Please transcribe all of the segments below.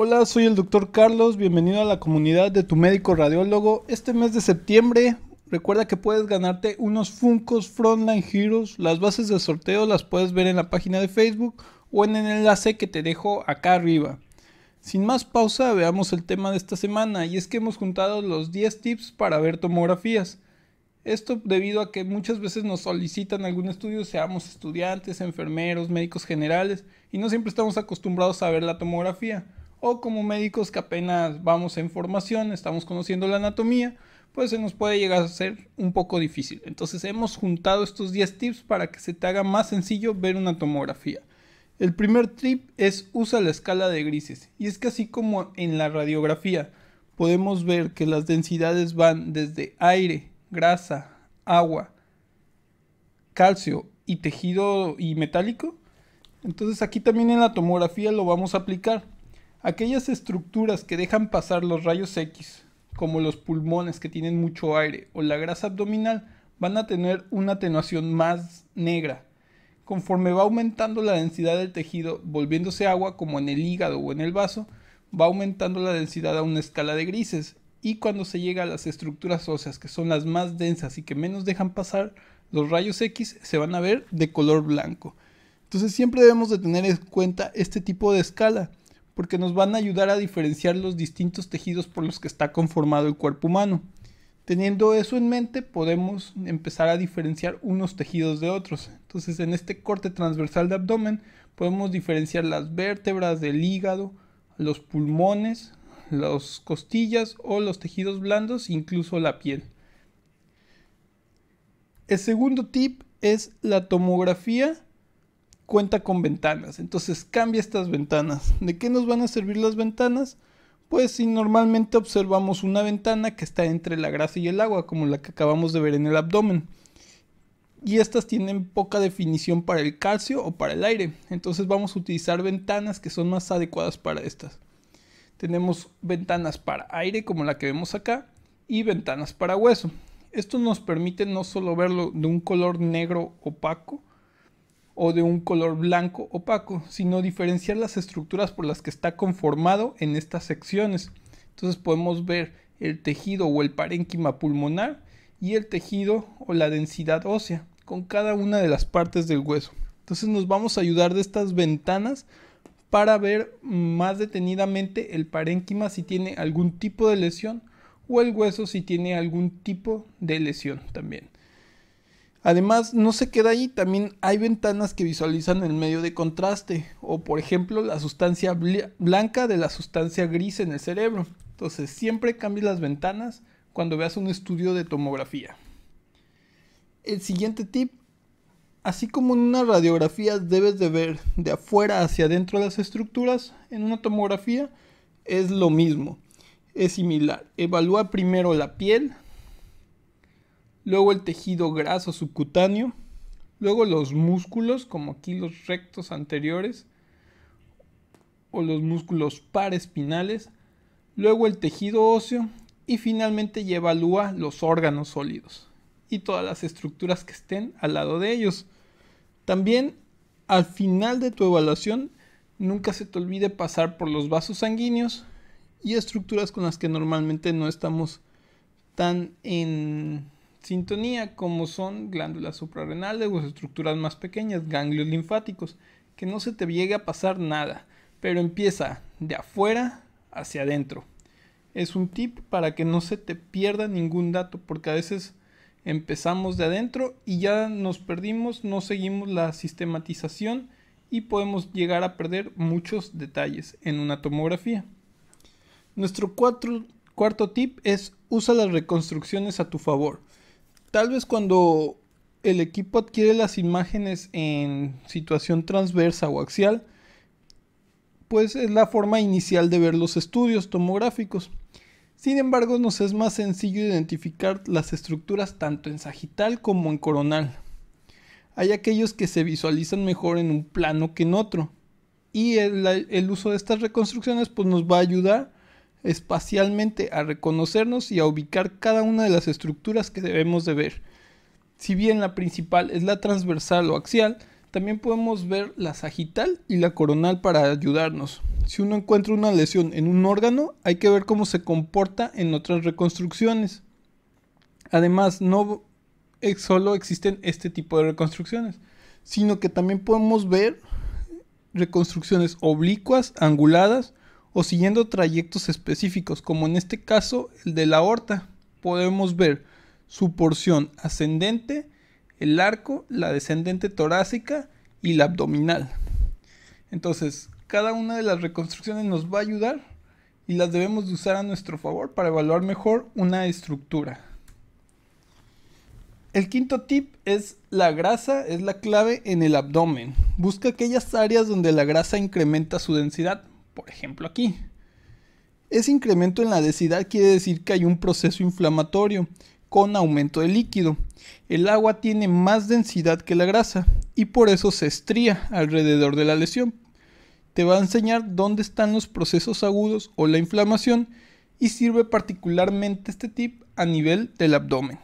Hola, soy el doctor Carlos, bienvenido a la comunidad de tu médico radiólogo. Este mes de septiembre, recuerda que puedes ganarte unos Funcos Frontline Heroes. Las bases de sorteo las puedes ver en la página de Facebook o en el enlace que te dejo acá arriba. Sin más pausa, veamos el tema de esta semana y es que hemos juntado los 10 tips para ver tomografías. Esto debido a que muchas veces nos solicitan algún estudio, seamos estudiantes, enfermeros, médicos generales, y no siempre estamos acostumbrados a ver la tomografía o como médicos que apenas vamos en formación, estamos conociendo la anatomía, pues se nos puede llegar a ser un poco difícil. Entonces hemos juntado estos 10 tips para que se te haga más sencillo ver una tomografía. El primer tip es usa la escala de grises. Y es que así como en la radiografía podemos ver que las densidades van desde aire, grasa, agua, calcio y tejido y metálico, entonces aquí también en la tomografía lo vamos a aplicar Aquellas estructuras que dejan pasar los rayos X, como los pulmones que tienen mucho aire o la grasa abdominal, van a tener una atenuación más negra. Conforme va aumentando la densidad del tejido, volviéndose agua como en el hígado o en el vaso, va aumentando la densidad a una escala de grises y cuando se llega a las estructuras óseas que son las más densas y que menos dejan pasar los rayos X se van a ver de color blanco. Entonces siempre debemos de tener en cuenta este tipo de escala porque nos van a ayudar a diferenciar los distintos tejidos por los que está conformado el cuerpo humano. Teniendo eso en mente, podemos empezar a diferenciar unos tejidos de otros. Entonces, en este corte transversal de abdomen, podemos diferenciar las vértebras del hígado, los pulmones, las costillas o los tejidos blandos, incluso la piel. El segundo tip es la tomografía cuenta con ventanas. Entonces cambia estas ventanas. ¿De qué nos van a servir las ventanas? Pues si normalmente observamos una ventana que está entre la grasa y el agua, como la que acabamos de ver en el abdomen. Y estas tienen poca definición para el calcio o para el aire. Entonces vamos a utilizar ventanas que son más adecuadas para estas. Tenemos ventanas para aire como la que vemos acá y ventanas para hueso. Esto nos permite no solo verlo de un color negro opaco, o de un color blanco opaco, sino diferenciar las estructuras por las que está conformado en estas secciones. Entonces podemos ver el tejido o el parénquima pulmonar y el tejido o la densidad ósea con cada una de las partes del hueso. Entonces nos vamos a ayudar de estas ventanas para ver más detenidamente el parénquima si tiene algún tipo de lesión o el hueso si tiene algún tipo de lesión también. Además, no se queda ahí, también hay ventanas que visualizan el medio de contraste, o por ejemplo la sustancia blanca de la sustancia gris en el cerebro. Entonces, siempre cambies las ventanas cuando veas un estudio de tomografía. El siguiente tip, así como en una radiografía debes de ver de afuera hacia adentro las estructuras, en una tomografía es lo mismo, es similar. Evalúa primero la piel, luego el tejido graso subcutáneo, luego los músculos, como aquí los rectos anteriores, o los músculos parespinales, luego el tejido óseo y finalmente ya evalúa los órganos sólidos y todas las estructuras que estén al lado de ellos. También al final de tu evaluación nunca se te olvide pasar por los vasos sanguíneos y estructuras con las que normalmente no estamos tan en sintonía, como son glándulas suprarrenales o estructuras más pequeñas, ganglios linfáticos, que no se te llegue a pasar nada, pero empieza de afuera hacia adentro. Es un tip para que no se te pierda ningún dato, porque a veces empezamos de adentro y ya nos perdimos, no seguimos la sistematización y podemos llegar a perder muchos detalles en una tomografía. Nuestro cuarto tip es usa las reconstrucciones a tu favor. Tal vez cuando el equipo adquiere las imágenes en situación transversa o axial, pues es la forma inicial de ver los estudios tomográficos. Sin embargo, nos es más sencillo identificar las estructuras tanto en sagital como en coronal. Hay aquellos que se visualizan mejor en un plano que en otro. Y el, uso de estas reconstrucciones pues, nos va a ayudar espacialmente a reconocernos y a ubicar cada una de las estructuras que debemos de ver. Si bien la principal es la transversal o axial, también podemos ver la sagital y la coronal para ayudarnos. Si uno encuentra una lesión en un órgano, hay que ver cómo se comporta en otras reconstrucciones. Además, no solo existen este tipo de reconstrucciones, sino que también podemos ver reconstrucciones oblicuas, anguladas o siguiendo trayectos específicos, como en este caso el de la aorta. Podemos ver su porción ascendente, el arco, la descendente torácica y la abdominal. Entonces, cada una de las reconstrucciones nos va a ayudar y las debemos de usar a nuestro favor para evaluar mejor una estructura. El quinto tip es la grasa es la clave en el abdomen. Busca aquellas áreas donde la grasa incrementa su densidad por ejemplo aquí. Ese incremento en la densidad quiere decir que hay un proceso inflamatorio con aumento de líquido. El agua tiene más densidad que la grasa y por eso se estría alrededor de la lesión. Te va a enseñar dónde están los procesos agudos o la inflamación y sirve particularmente este tip a nivel del abdomen.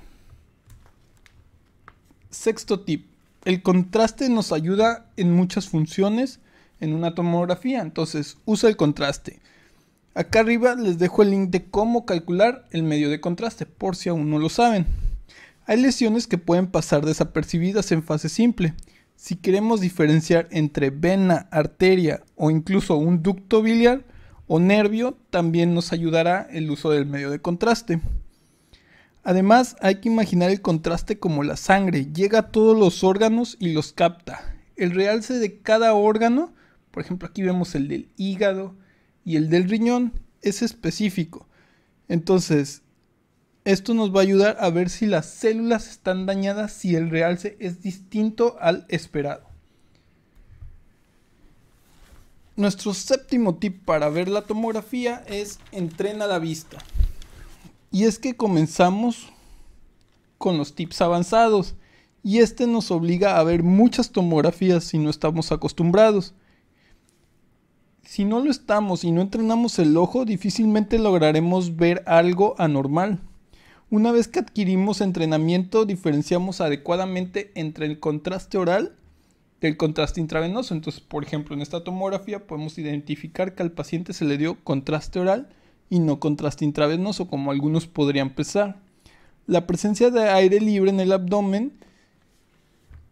Sexto tip. El contraste nos ayuda en muchas funciones en una tomografía. Entonces, usa el contraste. Acá arriba les dejo el link de cómo calcular el medio de contraste, por si aún no lo saben. Hay lesiones que pueden pasar desapercibidas en fase simple. Si queremos diferenciar entre vena, arteria o incluso un ducto biliar o nervio, también nos ayudará el uso del medio de contraste. Además, hay que imaginar el contraste como la sangre, llega a todos los órganos y los capta. El realce de cada órgano por ejemplo, aquí vemos el del hígado y el del riñón es específico. Entonces, esto nos va a ayudar a ver si las células están dañadas, si el realce es distinto al esperado. Nuestro séptimo tip para ver la tomografía es entrena la vista. Y es que comenzamos con los tips avanzados y este nos obliga a ver muchas tomografías si no estamos acostumbrados si no lo estamos y no entrenamos el ojo, difícilmente lograremos ver algo anormal. Una vez que adquirimos entrenamiento, diferenciamos adecuadamente entre el contraste oral y el contraste intravenoso. Entonces, por ejemplo, en esta tomografía podemos identificar que al paciente se le dio contraste oral y no contraste intravenoso, como algunos podrían pensar. La presencia de aire libre en el abdomen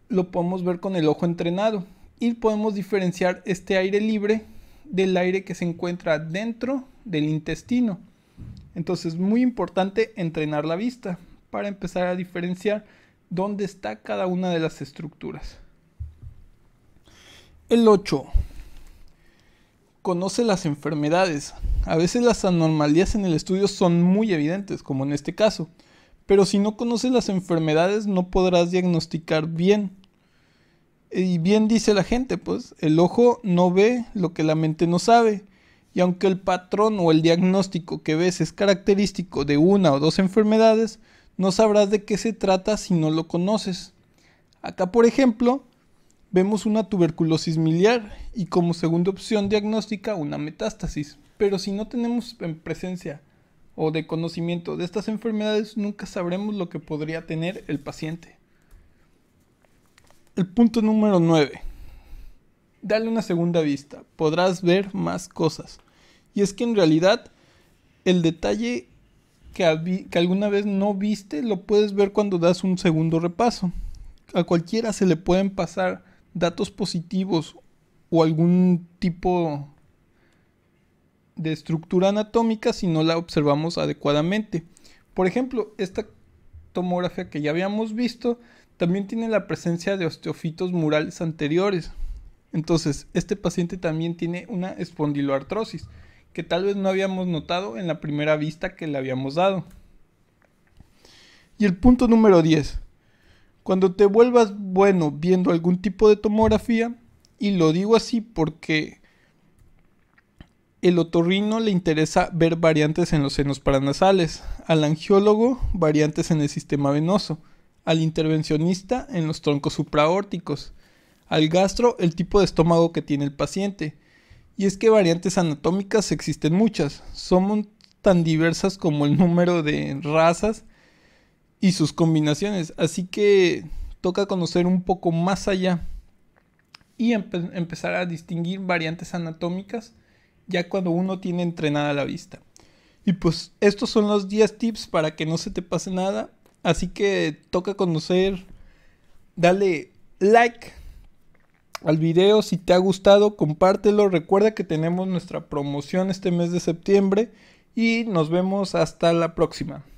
lo podemos ver con el ojo entrenado y podemos diferenciar este aire libre del aire que se encuentra dentro del intestino. Entonces es muy importante entrenar la vista para empezar a diferenciar dónde está cada una de las estructuras. El 8. Conoce las enfermedades. A veces las anomalías en el estudio son muy evidentes, como en este caso, pero si no conoces las enfermedades no podrás diagnosticar bien y bien dice la gente, pues, el ojo no ve lo que la mente no sabe. Y aunque el patrón o el diagnóstico que ves es característico de una o dos enfermedades, no sabrás de qué se trata si no lo conoces. Acá, por ejemplo, vemos una tuberculosis miliar y como segunda opción diagnóstica una metástasis. Pero si no tenemos en presencia o de conocimiento de estas enfermedades, nunca sabremos lo que podría tener el paciente. El punto número 9. Dale una segunda vista. Podrás ver más cosas. Y es que en realidad el detalle que, que, alguna vez no viste lo puedes ver cuando das un segundo repaso. A cualquiera se le pueden pasar datos positivos o algún tipo de estructura anatómica si no la observamos adecuadamente. Por ejemplo, esta tomografía que ya habíamos visto también tiene la presencia de osteofitos murales anteriores. Entonces, este paciente también tiene una espondiloartrosis, que tal vez no habíamos notado en la primera vista que le habíamos dado. Y el punto número 10. Cuando te vuelvas bueno viendo algún tipo de tomografía, y lo digo así porque el otorrino le interesa ver variantes en los senos paranasales, al angiólogo variantes en el sistema venoso, al intervencionista en los troncos supraórticos, al gastro el tipo de estómago que tiene el paciente. Y es que variantes anatómicas existen muchas, son tan diversas como el número de razas y sus combinaciones, así que toca conocer un poco más allá y empezar a distinguir variantes anatómicas ya cuando uno tiene entrenada la vista. Y pues estos son los 10 tips para que no se te pase nada Así que toca conocer. Dale like al video si te ha gustado, compártelo. Recuerda que tenemos nuestra promoción este mes de septiembre y nos vemos hasta la próxima.